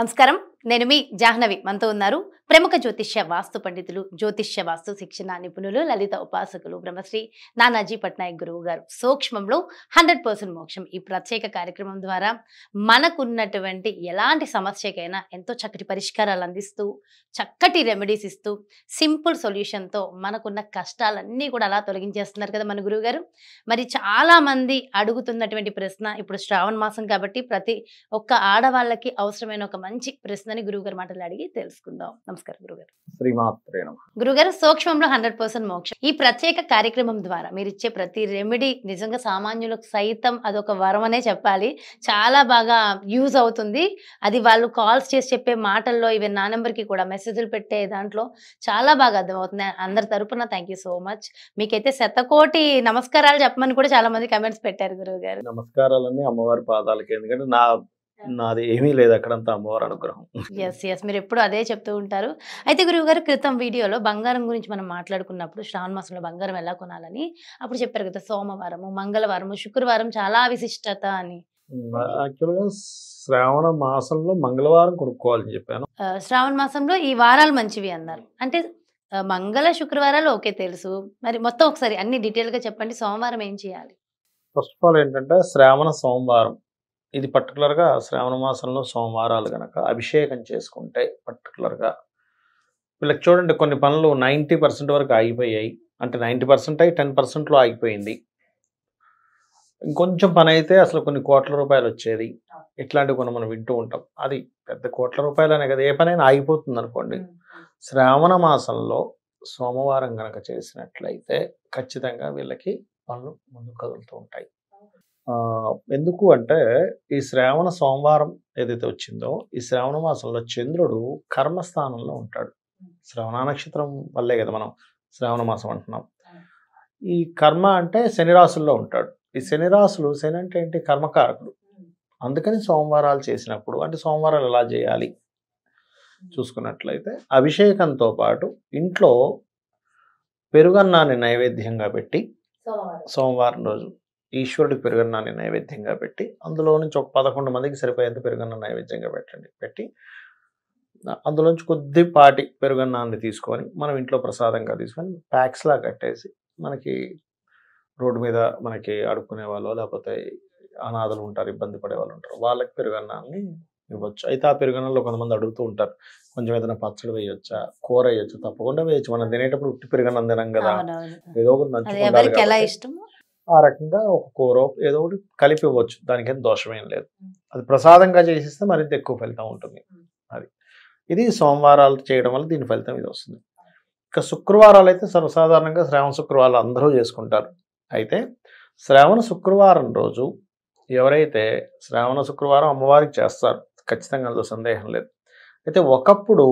నమస్కారం నేను మీ జాహ్నవి మనతో ఉన్నారు ప్రముఖ జ్యోతిష్య వాస్తు పండితులు జ్యోతిష్య వాస్తు శిక్షణ నిపుణులు లలిత ఉపాసకులు బ్రహ్మశ్రీ నానాజీ పట్నాయక్ గురువు గారు సూక్ష్మంలో హండ్రెడ్ పర్సెంట్ మోక్షం ఈ ప్రత్యేక కార్యక్రమం ద్వారా మనకున్నటువంటి ఎలాంటి సమస్యకైనా ఎంతో చక్కటి పరిష్కారాలు అందిస్తూ చక్కటి రెమెడీస్ ఇస్తూ సింపుల్ సొల్యూషన్తో మనకున్న కష్టాలన్నీ కూడా అలా తొలగించేస్తున్నారు కదా మన గురువు గారు మరి చాలామంది అడుగుతున్నటువంటి ప్రశ్న ఇప్పుడు శ్రావణ మాసం కాబట్టి ప్రతి ఒక్క ఆడవాళ్ళకి అవసరమైన ఒక మంచి ప్రశ్న చేస్తుందని గారు మాటలు అడిగి తెలుసుకుందాం నమస్కారం గురుగారు గురుగారు సూక్ష్మంలో హండ్రెడ్ పర్సెంట్ మోక్షం ఈ ప్రత్యేక కార్యక్రమం ద్వారా మీరు ఇచ్చే ప్రతి రెమెడీ నిజంగా సామాన్యులకు సైతం అదొక వరం అనే చెప్పాలి చాలా బాగా యూజ్ అవుతుంది అది వాళ్ళు కాల్స్ చేసి చెప్పే మాటల్లో ఇవి నా నెంబర్కి కూడా మెసేజ్లు పెట్టే దాంట్లో చాలా బాగా అర్థమవుతుంది అందరి తరపున థ్యాంక్ యూ సో మచ్ మీకైతే శతకోటి నమస్కారాలు చెప్పమని కూడా చాలా మంది కమెంట్స్ పెట్టారు గురువు గారు నమస్కారాలన్నీ అమ్మవారి పాదాలకి ఎందుకంటే నా నాది ఏమీ లేదు అక్కడంతా అమ్మవారు అనుగ్రహం ఎస్ ఎస్ మీరు ఎప్పుడు అదే చెప్తూ ఉంటారు అయితే గురువు గారు క్రితం వీడియోలో బంగారం గురించి మనం మాట్లాడుకున్నప్పుడు శ్రావణ మాసంలో బంగారం ఎలా కొనాలని అప్పుడు చెప్పారు కదా సోమవారం మంగళవారం శుక్రవారం చాలా విశిష్టత అని యాక్చువల్గా శ్రావణ మాసంలో మంగళవారం కొనుక్కోవాలని చెప్పాను శ్రావణ మాసంలో ఈ వారాలు మంచివి అన్నారు అంటే మంగళ శుక్రవారాలు ఓకే తెలుసు మరి మొత్తం ఒకసారి అన్ని డీటెయిల్గా చెప్పండి సోమవారం ఏం చేయాలి ఫస్ట్ ఆఫ్ ఆల్ ఏంటంటే శ్రావణ సోమవారం ఇది పర్టికులర్గా శ్రావణ మాసంలో సోమవారాలు కనుక అభిషేకం చేసుకుంటే పర్టికులర్గా వీళ్ళకి చూడండి కొన్ని పనులు నైంటీ పర్సెంట్ వరకు ఆగిపోయాయి అంటే నైంటీ పర్సెంట్ అయి టెన్ పర్సెంట్లో ఆగిపోయింది ఇంకొంచెం పని అయితే అసలు కొన్ని కోట్ల రూపాయలు వచ్చేది ఇట్లాంటివి కొన్ని మనం వింటూ ఉంటాం అది పెద్ద కోట్ల రూపాయలు అనే కదా ఏ పనైనా ఆగిపోతుంది అనుకోండి శ్రావణ మాసంలో సోమవారం కనుక చేసినట్లయితే ఖచ్చితంగా వీళ్ళకి పనులు ముందుకు కదులుతూ ఉంటాయి ఎందుకు అంటే ఈ శ్రావణ సోమవారం ఏదైతే వచ్చిందో ఈ శ్రావణ మాసంలో చంద్రుడు కర్మస్థానంలో ఉంటాడు శ్రవణ నక్షత్రం వల్లే కదా మనం శ్రావణ మాసం అంటున్నాం ఈ కర్మ అంటే శని రాసుల్లో ఉంటాడు ఈ శని రాసులు శని అంటే ఏంటి కర్మకారకుడు అందుకని సోమవారాలు చేసినప్పుడు అంటే సోమవారాలు ఎలా చేయాలి చూసుకున్నట్లయితే అభిషేకంతో పాటు ఇంట్లో పెరుగన్నాన్ని నైవేద్యంగా పెట్టి సోమవారం రోజు ఈశ్వరుడికి పెరుగన్నాన్ని నైవేద్యంగా పెట్టి అందులో నుంచి ఒక పదకొండు మందికి సరిపోయేంత పెరుగన్న నైవేద్యంగా పెట్టండి పెట్టి అందులోంచి కొద్దిపాటి పెరుగన్నాన్ని తీసుకొని మనం ఇంట్లో ప్రసాదంగా తీసుకొని ప్యాక్స్లా కట్టేసి మనకి రోడ్డు మీద మనకి అడుక్కునే వాళ్ళు లేకపోతే అనాథలు ఉంటారు ఇబ్బంది పడే వాళ్ళు ఉంటారు వాళ్ళకి పెరుగన్నాన్ని ఇవ్వచ్చు అయితే ఆ పెరుగన్నంలో కొంతమంది అడుగుతూ ఉంటారు కొంచెం ఏదైనా పచ్చడి వేయొచ్చా కూర వేయచ్చు తప్పకుండా వేయచ్చు మనం తినేటప్పుడు ఉట్టి పెరుగన్నం తినం కదా ఏదో ఒకటి నచ్చుకుంటారు ఆ రకంగా ఒక కూర ఏదో ఒకటి కలిపి ఇవ్వచ్చు దానికేం దోషమేం లేదు అది ప్రసాదంగా చేసిస్తే మరింత ఎక్కువ ఫలితం ఉంటుంది అది ఇది సోమవారాలు చేయడం వల్ల దీని ఫలితం ఇది వస్తుంది ఇక శుక్రవారాలు అయితే సర్వసాధారణంగా శ్రావణ శుక్రవారాలు అందరూ చేసుకుంటారు అయితే శ్రావణ శుక్రవారం రోజు ఎవరైతే శ్రావణ శుక్రవారం అమ్మవారికి చేస్తారు ఖచ్చితంగా అందులో సందేహం లేదు అయితే ఒకప్పుడు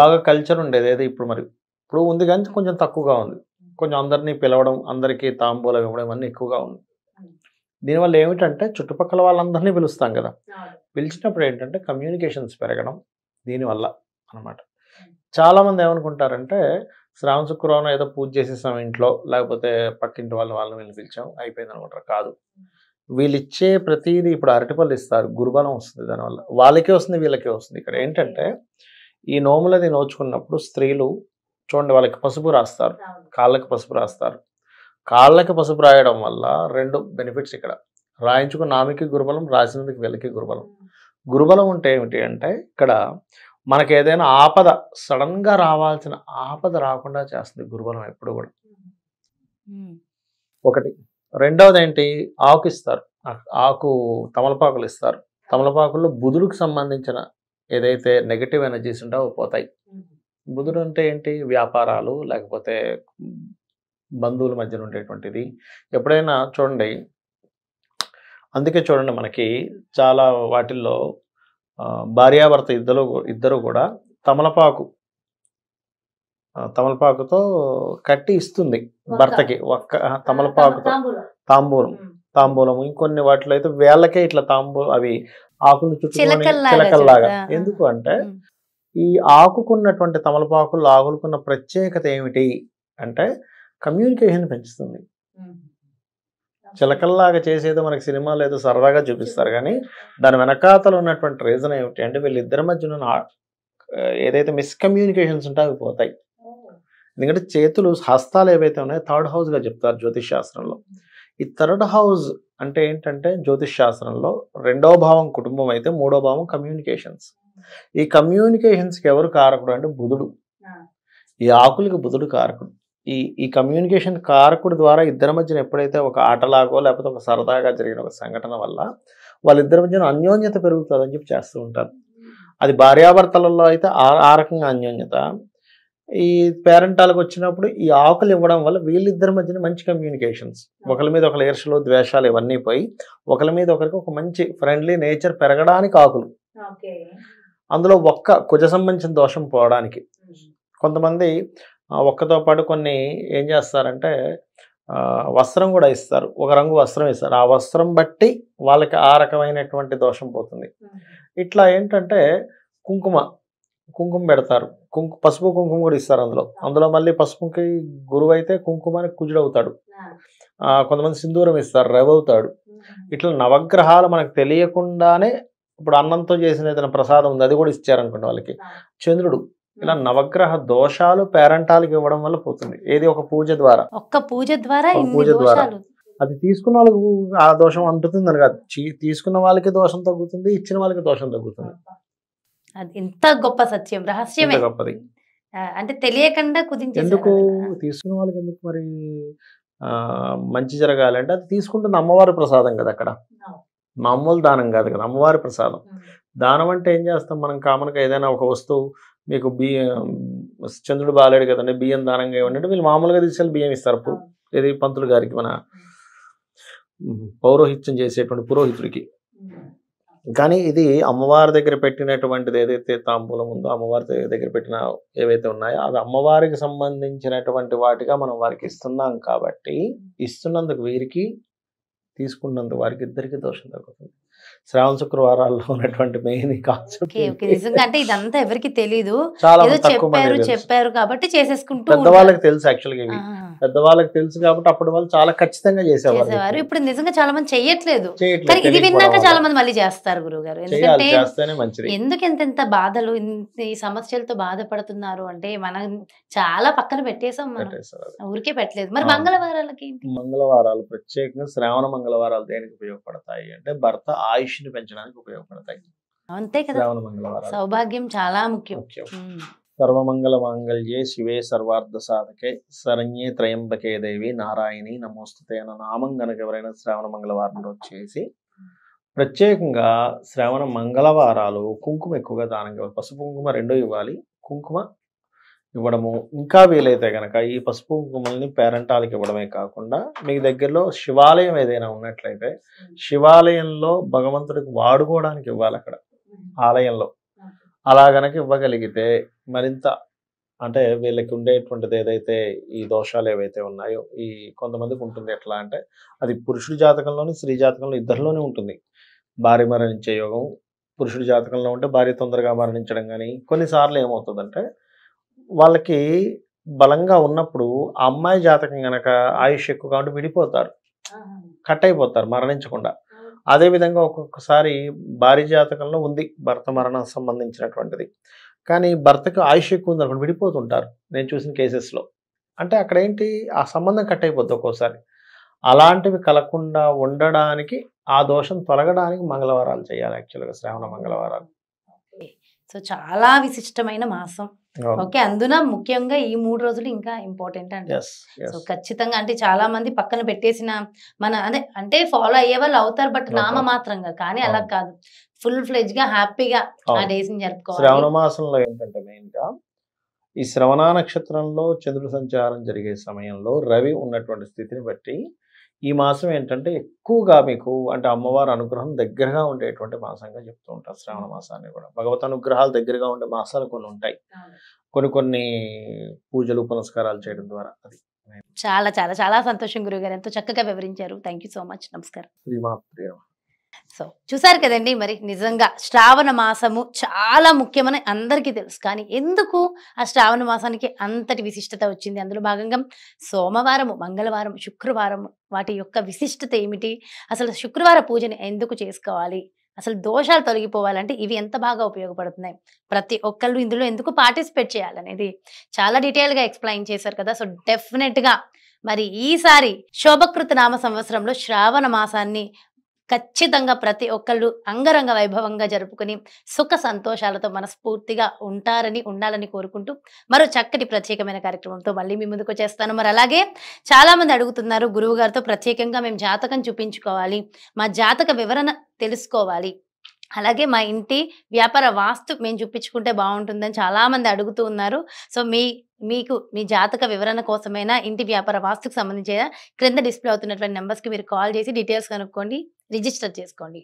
బాగా కల్చర్ ఉండేది ఏదో ఇప్పుడు మరి ఇప్పుడు ఉంది కానీ కొంచెం తక్కువగా ఉంది కొంచెం అందరినీ పిలవడం అందరికీ తాంబూలం ఇవ్వడం అన్నీ ఎక్కువగా ఉంది దీనివల్ల ఏమిటంటే చుట్టుపక్కల వాళ్ళందరినీ పిలుస్తాం కదా పిలిచినప్పుడు ఏంటంటే కమ్యూనికేషన్స్ పెరగడం దీనివల్ల అనమాట చాలామంది ఏమనుకుంటారంటే శ్రావణ శుక్రవారం ఏదో పూజ చేసేసాం ఇంట్లో లేకపోతే పక్కింటి వాళ్ళు వాళ్ళని వీళ్ళు పిలిచాం అయిపోయింది అనుకుంటారు కాదు వీళ్ళు ఇచ్చే ప్రతిదీ ఇప్పుడు అరటిపళ్ళు ఇస్తారు గురుబలం వస్తుంది దానివల్ల వాళ్ళకే వస్తుంది వీళ్ళకే వస్తుంది ఇక్కడ ఏంటంటే ఈ నోములది నోచుకున్నప్పుడు స్త్రీలు చూడండి వాళ్ళకి పసుపు రాస్తారు కాళ్ళకి పసుపు రాస్తారు కాళ్ళకి పసుపు రాయడం వల్ల రెండు బెనిఫిట్స్ ఇక్కడ రాయించుకున్న ఆమెకి గురుబలం రాసినందుకు వెళ్ళకి గురుబలం గురుబలం ఉంటే ఏమిటి అంటే ఇక్కడ మనకి ఏదైనా ఆపద సడన్గా రావాల్సిన ఆపద రాకుండా చేస్తుంది గురుబలం ఎప్పుడు కూడా ఒకటి రెండవది ఏంటి ఆకు ఇస్తారు ఆకు తమలపాకులు ఇస్తారు తమలపాకుల్లో బుధుడికి సంబంధించిన ఏదైతే నెగిటివ్ ఎనర్జీస్ ఉంటావో పోతాయి బుధుడు అంటే ఏంటి వ్యాపారాలు లేకపోతే బంధువుల మధ్యన ఉండేటువంటిది ఎప్పుడైనా చూడండి అందుకే చూడండి మనకి చాలా వాటిల్లో భార్యాభర్త ఇద్దరు ఇద్దరు కూడా తమలపాకు తమలపాకుతో కట్టి ఇస్తుంది భర్తకి ఒక్క తమలపాకుతో తాంబూలం తాంబూలం ఇంకొన్ని వాటిలో అయితే వేళ్ళకే ఇట్లా తాంబూలం అవి ఆకులు చుట్టూ చిలకల్లాగా ఎందుకు అంటే ఈ ఆకుకున్నటువంటి తమలపాకులు ఆకులుకున్న ప్రత్యేకత ఏమిటి అంటే కమ్యూనికేషన్ పెంచుతుంది చిలకల్లాగా చేసేదో మనకి సినిమాలు ఏదో సరదాగా చూపిస్తారు కానీ దాని వెనకాతలు ఉన్నటువంటి రీజన్ ఏమిటి అంటే వీళ్ళిద్దరి ఉన్న ఏదైతే మిస్కమ్యూనికేషన్స్ ఉంటాయో అవి పోతాయి ఎందుకంటే చేతులు హస్తాలు ఏవైతే ఉన్నాయో థర్డ్ హౌస్గా చెప్తారు జ్యోతిష్ శాస్త్రంలో ఈ థర్డ్ హౌస్ అంటే ఏంటంటే జ్యోతిష్ శాస్త్రంలో రెండో భావం కుటుంబం అయితే మూడో భావం కమ్యూనికేషన్స్ ఈ కమ్యూనికేషన్స్కి ఎవరు కారకుడు అంటే బుధుడు ఈ ఆకులకి బుధుడు కారకుడు ఈ ఈ కమ్యూనికేషన్ కారకుడు ద్వారా ఇద్దరి మధ్యన ఎప్పుడైతే ఒక ఆటలాగో లేకపోతే ఒక సరదాగా జరిగిన ఒక సంఘటన వల్ల వాళ్ళిద్దరి మధ్యన అన్యోన్యత పెరుగుతుందని చెప్పి చేస్తూ ఉంటారు అది భార్యాభర్తలలో అయితే ఆ రకంగా అన్యోన్యత ఈ పేరెంటాలకు వచ్చినప్పుడు ఈ ఆకులు ఇవ్వడం వల్ల వీళ్ళిద్దరి మధ్యన మంచి కమ్యూనికేషన్స్ ఒకరి మీద ఒకరి ఈర్షలు ద్వేషాలు ఇవన్నీ పోయి ఒకరి మీద ఒకరికి ఒక మంచి ఫ్రెండ్లీ నేచర్ పెరగడానికి ఆకులు అందులో ఒక్క కుజ సంబంధించిన దోషం పోవడానికి కొంతమంది ఒక్కతో పాటు కొన్ని ఏం చేస్తారంటే వస్త్రం కూడా ఇస్తారు ఒక రంగు వస్త్రం ఇస్తారు ఆ వస్త్రం బట్టి వాళ్ళకి ఆ రకమైనటువంటి దోషం పోతుంది ఇట్లా ఏంటంటే కుంకుమ కుంకుమ పెడతారు కుంకు పసుపు కుంకుమ కూడా ఇస్తారు అందులో అందులో మళ్ళీ పసుపుకి గురువు అయితే కుంకుమని కుజుడవుతాడు కొంతమంది సింధూరం ఇస్తారు రవ్ అవుతాడు ఇట్లా నవగ్రహాలు మనకు తెలియకుండానే ఇప్పుడు అన్నంతో చేసిన ఏదైనా ప్రసాదం ఉంది అది కూడా ఇచ్చారనుకోండి వాళ్ళకి చంద్రుడు ఇలా నవగ్రహ దోషాలు పేరంటాలకు ఇవ్వడం వల్ల పోతుంది ఏది ఒక పూజ ద్వారా ఒక్క పూజ ద్వారా పూజ ద్వారా అది తీసుకున్న వాళ్ళకు ఆ దోషం అంటుతుంది అని కాదు తీసుకున్న వాళ్ళకి దోషం తగ్గుతుంది ఇచ్చిన వాళ్ళకి దోషం తగ్గుతుంది అది ఎంత గొప్ప సత్యం రహస్యమే గొప్పది అంటే తెలియకుండా కుదించి ఎందుకు తీసుకున్న వాళ్ళకి ఎందుకు మరి మంచి జరగాలంటే అది తీసుకుంటుంది అమ్మవారి ప్రసాదం కదా అక్కడ మామూలు దానం కాదు కదా అమ్మవారి ప్రసాదం దానం అంటే ఏం చేస్తాం మనం కామన్గా ఏదైనా ఒక వస్తువు మీకు బియ్యం చంద్రుడు బాలేడు కదండి బియ్యం దానంగా ఇవ్వండి వీళ్ళు మామూలుగా తీసుకెళ్ళి బియ్యం ఇస్తారు ఏది పంతులు గారికి మన పౌరోహిత్యం చేసేటువంటి పురోహితుడికి కానీ ఇది అమ్మవారి దగ్గర పెట్టినటువంటిది ఏదైతే తాంబూలం ఉందో అమ్మవారి దగ్గర పెట్టిన ఏవైతే ఉన్నాయో అది అమ్మవారికి సంబంధించినటువంటి వాటిగా మనం వారికి ఇస్తున్నాం కాబట్టి ఇస్తున్నందుకు వీరికి తీసుకున్నందు వారికి ఇద్దరికీ దోషం తగ్గుతుంది శ్రావణ శుక్రవారాల్లో ఉన్నటువంటి మెయిన్ కాన్సెప్ట్ అంటే ఇదంతా ఎవరికి తెలీదు చాలా చెప్పారు చెప్పారు కాబట్టి చేసేసుకుంటూ పెద్దవాళ్ళకి తెలుసు యాక్చువల్గా ఇవి పెద్దవాళ్ళకి తెలుసు కాబట్టి అప్పుడు వాళ్ళు చాలా ఖచ్చితంగా చేసేవారు ఇప్పుడు నిజంగా చాలా మంది చెయ్యట్లేదు ఇది విన్నాక చాలా మంది మళ్ళీ చేస్తారు గురువు ఎందుకంటే ఎందుకు ఎంత ఎంత బాధలు ఈ సమస్యలతో బాధపడుతున్నారు అంటే మనం చాలా పక్కన పెట్టేసాం మనం ఊరికే పెట్టలేదు మరి మంగళవారాలకి మంగళవారాలు ప్రత్యేకంగా శ్రావణ మంగళవారాలు దేనికి ఉపయోగపడతాయి అంటే భర్త ఆయుష్ దృష్టిని పెంచడానికి ఉపయోగపడతాయి అంతే కదా సౌభాగ్యం చాలా ముఖ్యం సర్వమంగళ మాంగళ్యే శివే సర్వార్థ సాధకే శరణ్యే త్రయంబకే దేవి నారాయణి నమోస్తుతే అన్న నామం గనక ఎవరైనా శ్రావణ మంగళవారం రోజు చేసి ప్రత్యేకంగా శ్రావణ మంగళవారాలు కుంకుమ ఎక్కువగా దానం ఇవ్వాలి పసుపు కుంకుమ రెండో ఇవ్వాలి కుంకుమ ఇవ్వడము ఇంకా వీలైతే కనుక ఈ పసుపు కుంకుమల్ని పేరెంటాలకి ఇవ్వడమే కాకుండా మీ దగ్గరలో శివాలయం ఏదైనా ఉన్నట్లయితే hmm. శివాలయంలో భగవంతుడికి వాడుకోవడానికి ఇవ్వాలి అక్కడ hmm. ఆలయంలో అలా గనక ఇవ్వగలిగితే మరింత అంటే వీళ్ళకి ఉండేటువంటిది ఏదైతే ఈ దోషాలు ఏవైతే ఉన్నాయో ఈ కొంతమందికి ఉంటుంది ఎట్లా అంటే అది పురుషుడి జాతకంలోని స్త్రీ జాతకంలో ఇద్దరిలోనే ఉంటుంది భార్య మరణించే యోగం పురుషుడి జాతకంలో ఉంటే భార్య తొందరగా మరణించడం కానీ కొన్నిసార్లు ఏమవుతుందంటే వాళ్ళకి బలంగా ఉన్నప్పుడు ఆ అమ్మాయి జాతకం గనక ఆయుష్ ఎక్కువ కాబట్టి విడిపోతారు కట్ అయిపోతారు మరణించకుండా అదేవిధంగా ఒక్కొక్కసారి భార్య జాతకంలో ఉంది భర్త మరణం సంబంధించినటువంటిది కానీ భర్తకు ఆయుష్ ఎక్కువ ఉంది అనుకోండి విడిపోతుంటారు నేను చూసిన కేసెస్లో అంటే అక్కడ ఏంటి ఆ సంబంధం కట్ అయిపోద్ది ఒక్కోసారి అలాంటివి కలగకుండా ఉండడానికి ఆ దోషం తొలగడానికి మంగళవారాలు చేయాలి యాక్చువల్గా శ్రావణ మంగళవారాలు సో చాలా విశిష్టమైన మాసం ఓకే అందున ముఖ్యంగా ఈ మూడు రోజులు ఇంకా ఇంపార్టెంట్ అండి సో ఖచ్చితంగా అంటే చాలా మంది పక్కన పెట్టేసిన మన అదే అంటే ఫాలో అయ్యే వాళ్ళు అవుతారు బట్ నామ మాత్రంగా కానీ అలా కాదు ఫుల్ ఫ్లెజ్ గా హ్యాపీగా ఆ డేస్ ని జరుపుకోవాలి ఏంటంటే మెయిన్ గా ఈ శ్రవణ నక్షత్రంలో చంద్రుడు సంచారం జరిగే సమయంలో రవి ఉన్నటువంటి స్థితిని బట్టి ఈ మాసం ఏంటంటే ఎక్కువగా మీకు అంటే అమ్మవారి అనుగ్రహం దగ్గరగా ఉండేటువంటి మాసంగా చెప్తూ ఉంటారు శ్రావణ మాసాన్ని కూడా భగవత్ అనుగ్రహాలు దగ్గరగా ఉండే మాసాలు కొన్ని ఉంటాయి కొన్ని కొన్ని పూజలు పునస్కారాలు చేయడం ద్వారా అది చాలా చాలా చాలా సంతోషం గురువు గారు ఎంతో చక్కగా వివరించారు థ్యాంక్ సో మచ్ నమస్కారం సో చూసారు కదండి మరి నిజంగా శ్రావణ మాసము చాలా ముఖ్యమని అందరికీ తెలుసు కానీ ఎందుకు ఆ శ్రావణ మాసానికి అంతటి విశిష్టత వచ్చింది అందులో భాగంగా సోమవారము మంగళవారం శుక్రవారం వాటి యొక్క విశిష్టత ఏమిటి అసలు శుక్రవార పూజని ఎందుకు చేసుకోవాలి అసలు దోషాలు తొలగిపోవాలంటే ఇవి ఎంత బాగా ఉపయోగపడుతున్నాయి ప్రతి ఒక్కళ్ళు ఇందులో ఎందుకు పార్టిసిపేట్ చేయాలనేది చాలా డీటెయిల్గా ఎక్స్ప్లెయిన్ చేశారు కదా సో డెఫినెట్గా మరి ఈసారి శోభకృత నామ సంవత్సరంలో శ్రావణ మాసాన్ని ఖచ్చితంగా ప్రతి ఒక్కళ్ళు అంగరంగ వైభవంగా జరుపుకుని సుఖ సంతోషాలతో మనస్ఫూర్తిగా ఉంటారని ఉండాలని కోరుకుంటూ మరో చక్కటి ప్రత్యేకమైన కార్యక్రమంతో మళ్ళీ మీ ముందుకు చేస్తాను మరి అలాగే చాలామంది అడుగుతున్నారు గురువు గారితో ప్రత్యేకంగా మేము జాతకం చూపించుకోవాలి మా జాతక వివరణ తెలుసుకోవాలి అలాగే మా ఇంటి వ్యాపార వాస్తు మేము చూపించుకుంటే బాగుంటుందని చాలామంది అడుగుతూ ఉన్నారు సో మీ మీకు మీ జాతక వివరణ కోసమైనా ఇంటి వ్యాపార వాస్తుకు సంబంధించిన క్రింద డిస్ప్లే అవుతున్నటువంటి నెంబర్స్కి మీరు కాల్ చేసి డీటెయిల్స్ కనుక్కోండి రిజిస్టర్ చేసుకోండి